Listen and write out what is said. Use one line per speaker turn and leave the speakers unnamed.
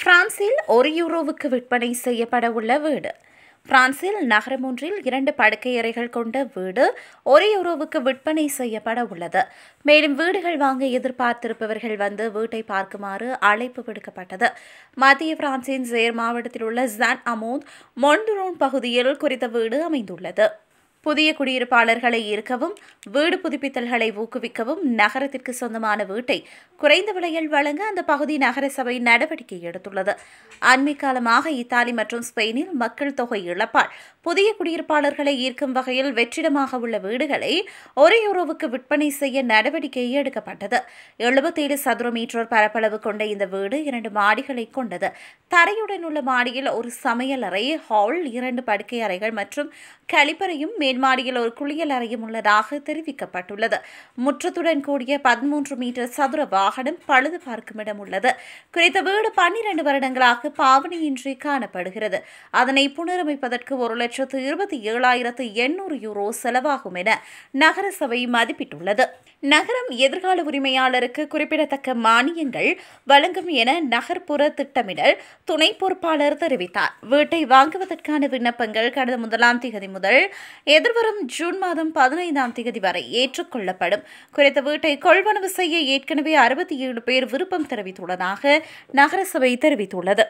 பிரான்சில் ஒரு யூரோவுக்கு விற்பனை செய்யப்பட உள்ள வீடு பிரான்சில் நகரம் ஒன்றில் இரண்டு படுக்கை அறைகள் கொண்ட வீடு ஒரு யூரோவுக்கு விற்பனை செய்யப்பட உள்ளது மேலும் வீடுகள் வாங்க எதிர்பார்த்திருப்பவர்கள் வந்து வீட்டை பார்க்குமாறு அழைப்பு விடுக்கப்பட்டது மத்திய பிரான்சின் ஜேர் மாவட்டத்தில் உள்ள ஜான் அமோந்த் மொண்டுரோன் பகுதியில் குறித்த வீடு அமைந்துள்ளது புதிய குடியிருப்பாளர்களை ஈர்க்கவும் வீடு புதுப்பித்தல்களை ஊக்குவிக்கவும் நகரத்திற்கு சொந்தமான வீட்டை குறைந்த விலையில் வழங்க அந்த பகுதி நகரசபை நடவடிக்கை எடுத்துள்ளது அண்மை காலமாக இத்தாலி மற்றும் ஸ்பெயினில் மக்கள் தொகை இழப்பால் புதிய குடியிருப்பாளர்களை ஈர்க்கும் வகையில் வெற்றிடமாக உள்ள வீடுகளை ஒரே யூரோவுக்கு விற்பனை செய்ய நடவடிக்கை எடுக்கப்பட்டது எழுபத்தேழு சதுர மீட்டர் பரப்பளவு கொண்ட இந்த வீடு இரண்டு மாடிகளை கொண்டது தரையுடன் உள்ள மாடியில் ஒரு சமையலறை ஹால் இரண்டு படுக்கை அறைகள் மற்றும் கழிப்பறையும் மேல்மாடியில் ஒரு குளியல் அறையும் உள்ளதாக தெரிவிக்கப்பட்டுள்ளது முற்றத்துடன் கூடிய பதிமூன்று மீட்டர் சதுர வாகனம் பழுது பார்க்கும் இடம் உள்ளது குறித்த வீடு பன்னிரண்டு வருடங்களாக பாவனையின்றி காணப்படுகிறது அதனை புனரமைப்பதற்கு ஒரு லட்சம் லட்சத்து இருபத்தி ஏழாயிரத்து எண்ணூறு யூரோ செலவாகும் என நகரசபை மதிப்பிட்டுள்ளது நகரம் எதிர்கால உரிமையாளருக்கு குறிப்பிடத்தக்க மானியங்கள் வழங்கும் என நகர்ப்புற திட்டமிடல் துணை பொறுப்பாளர் தெரிவித்தார் வீட்டை வாங்குவதற்கான விண்ணப்பங்கள் கடந்த முதலாம் தேதி முதல் எதிர்வரும் ஜூன் மாதம் பதினைந்தாம் தேதி வரை ஏற்றுக்கொள்ளப்படும் குறித்த வீட்டை கொள்வனவு செய்ய ஏற்கனவே அறுபத்தி ஏழு பேர் விருப்பம் தெரிவித்துள்ளதாக நகரசபை தெரிவித்துள்ளது